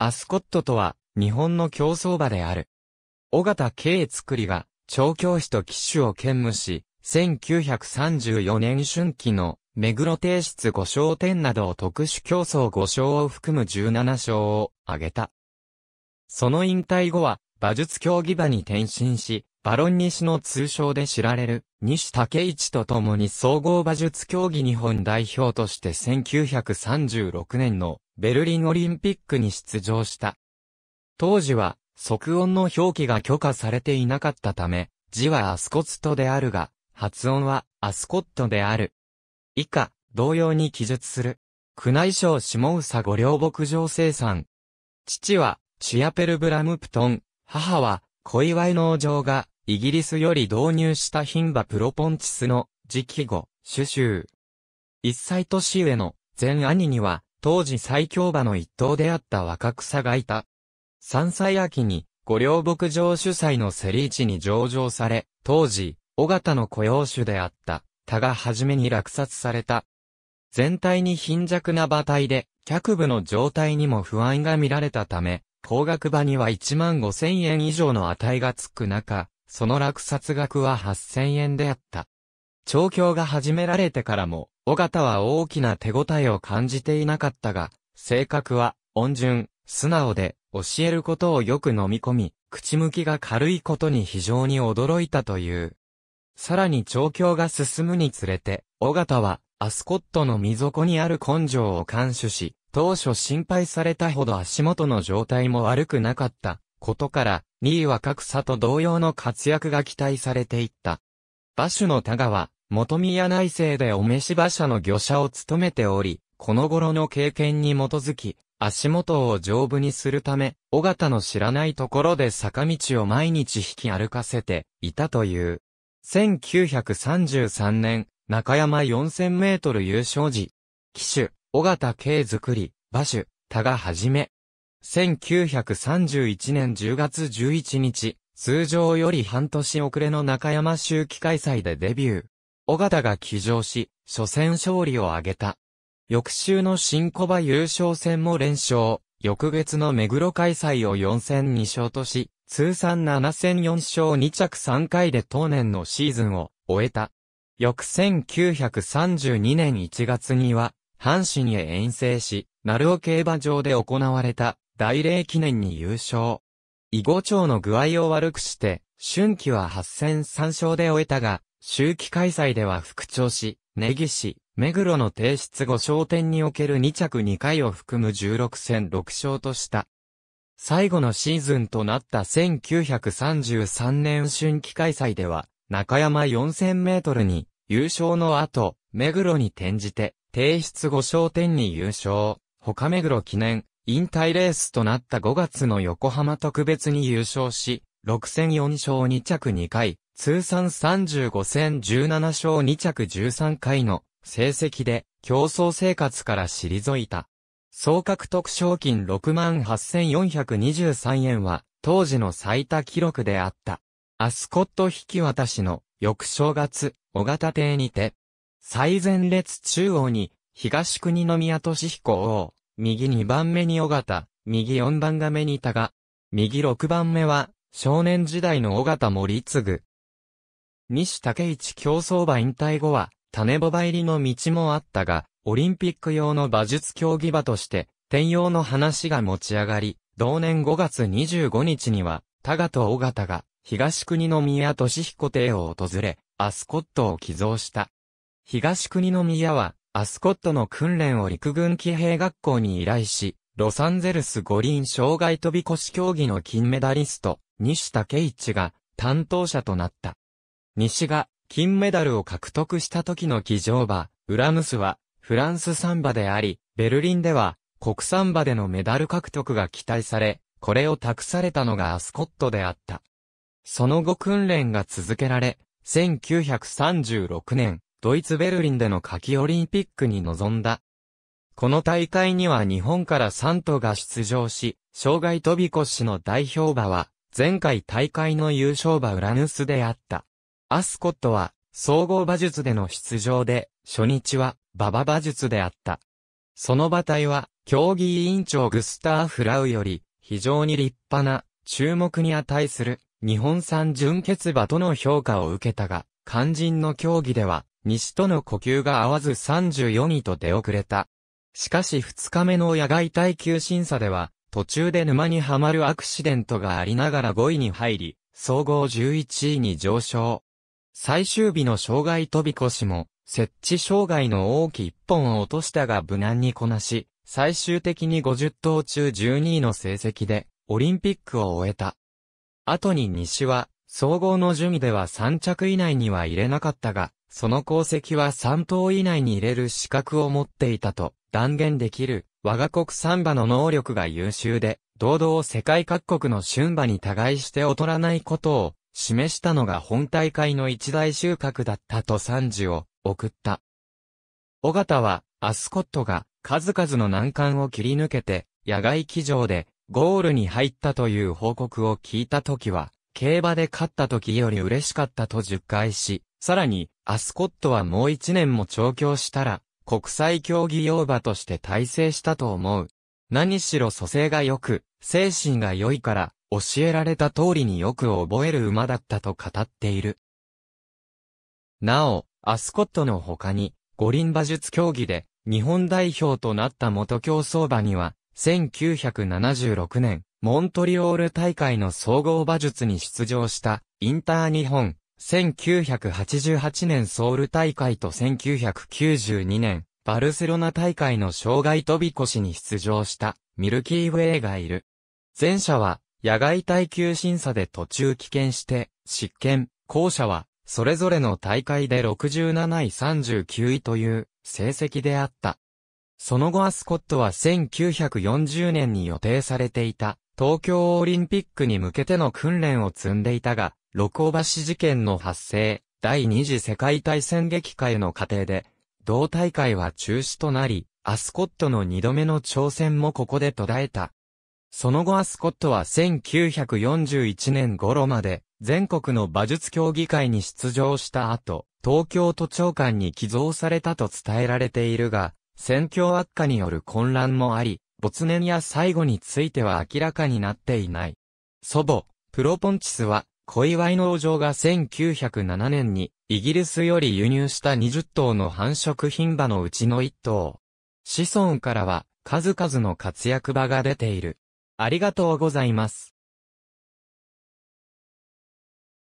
アスコットとは、日本の競走馬である。尾形慶作りが、調教師と騎手を兼務し、1934年春季の、目黒提出五勝点などを特殊競争五勝を含む17勝を挙げた。その引退後は、馬術競技場に転身し、バロン西の通称で知られる西竹一と共に総合馬術競技日本代表として1936年のベルリンオリンピックに出場した。当時は、即音の表記が許可されていなかったため、字はアスコットであるが、発音はアスコットである。以下、同様に記述する。宮内省下草御両牧場生産。父は、シアペルブラムプトン、母は、小祝農場が、イギリスより導入した品馬プロポンチスの、直語、シュシュ一歳年上の、前兄には、当時最強馬の一頭であった若草がいた。三歳秋に、五稜牧場主催のセリーチに上場され、当時、尾形の雇用主であった、他が初めに落札された。全体に貧弱な馬体で、脚部の状態にも不安が見られたため、高額馬には1万5千円以上の値がつく中、その落札額は8千円であった。調教が始められてからも、尾形は大きな手応えを感じていなかったが、性格は、温順、素直で、教えることをよく飲み込み、口向きが軽いことに非常に驚いたという。さらに調教が進むにつれて、尾形は、アスコットの溝底にある根性を監視し、当初心配されたほど足元の状態も悪くなかった、ことから、2位は格差と同様の活躍が期待されていった。馬主の田川、元宮内政でお召し馬車の御車を務めており、この頃の経験に基づき、足元を丈夫にするため、尾形の知らないところで坂道を毎日引き歩かせていたという。1933年、中山4000メートル優勝時、騎手、尾形慶作り、馬主、田がはじめ。1931年10月11日、通常より半年遅れの中山周期開催でデビュー。尾形が騎乗し、初戦勝利を挙げた。翌週の新小馬優勝戦も連勝、翌月の目黒開催を4戦2勝とし、通算7戦4勝2着3回で当年のシーズンを終えた。翌1932年1月には、阪神へ遠征し、鳴尾競馬場で行われた大礼記念に優勝。囲碁町の具合を悪くして、春季は8戦3勝で終えたが、周期開催では副長市、根岸、目黒の提出後商店における2着2回を含む16戦6勝とした。最後のシーズンとなった1933年春季開催では、中山4000メートルに優勝の後、目黒に転じて、提出後商店に優勝、他目黒記念、引退レースとなった5月の横浜特別に優勝し、6戦4勝2着2回、通算35戦17勝2着13回の成績で競争生活から退いた。総獲得賞金68,423円は当時の最多記録であった。アスコット引き渡しの翌正月、小型邸にて、最前列中央に東国宮俊彦王、右2番目に小型、右4番が目にいたが、右6番目は少年時代の小型森継ぐ、西竹一競走馬引退後は、種ボバ入りの道もあったが、オリンピック用の馬術競技馬として、転用の話が持ち上がり、同年5月25日には、田賀と尾形が、東国宮俊彦邸を訪れ、アスコットを寄贈した。東国宮は、アスコットの訓練を陸軍騎兵学校に依頼し、ロサンゼルス五輪障害飛び越し競技の金メダリスト、西武一が担当者となった。西が金メダルを獲得した時の騎乗馬、ウラヌスは、フランスサンバであり、ベルリンでは、国産馬でのメダル獲得が期待され、これを託されたのがアスコットであった。その後訓練が続けられ、1936年、ドイツベルリンでの夏季オリンピックに臨んだ。この大会には日本から3頭が出場し、障害飛び越しの代表馬は、前回大会の優勝馬ウラヌスであった。アスコットは、総合馬術での出場で、初日は、馬場馬術であった。その馬体は、競技委員長グスター・フラウより、非常に立派な、注目に値する、日本産純血馬との評価を受けたが、肝心の競技では、西との呼吸が合わず34位と出遅れた。しかし2日目の野外耐久審査では、途中で沼にはまるアクシデントがありながら5位に入り、総合11位に上昇。最終日の障害飛び越しも、設置障害の大き一本を落としたが無難にこなし、最終的に50頭中12位の成績で、オリンピックを終えた。後に西は、総合の順位では3着以内には入れなかったが、その功績は3頭以内に入れる資格を持っていたと断言できる、我が国サンバの能力が優秀で、堂々世界各国の春馬に互いして劣らないことを示したのが本大会の一大収穫だったと賛辞を送った。尾形は、アスコットが数々の難関を切り抜けて、野外騎乗でゴールに入ったという報告を聞いた時は、競馬で勝った時より嬉しかったと述回し、さらに、アスコットはもう一年も調教したら、国際競技用馬として大成したと思う。何しろ蘇生が良く、精神が良いから、教えられた通りによく覚える馬だったと語っている。なお、アスコットの他に、五輪馬術競技で日本代表となった元競争馬には、1976年、モントリオール大会の総合馬術に出場した、インター日本、1988年ソウル大会と1992年、バルセロナ大会の障害飛び越しに出場した、ミルキーウェイがいる。前者は、野外耐久審査で途中棄権して、執権、後者は、それぞれの大会で67位39位という成績であった。その後アスコットは1940年に予定されていた東京オリンピックに向けての訓練を積んでいたが、六甲橋事件の発生、第二次世界大戦化への過程で、同大会は中止となり、アスコットの二度目の挑戦もここで途絶えた。その後アスコットは1941年頃まで全国の馬術協議会に出場した後、東京都庁官に寄贈されたと伝えられているが、戦況悪化による混乱もあり、没年や最後については明らかになっていない。祖母、プロポンチスは、小祝の王が1907年に、イギリスより輸入した20頭の繁殖品馬のうちの1頭。子孫からは、数々の活躍馬が出ている。ありがとうございます。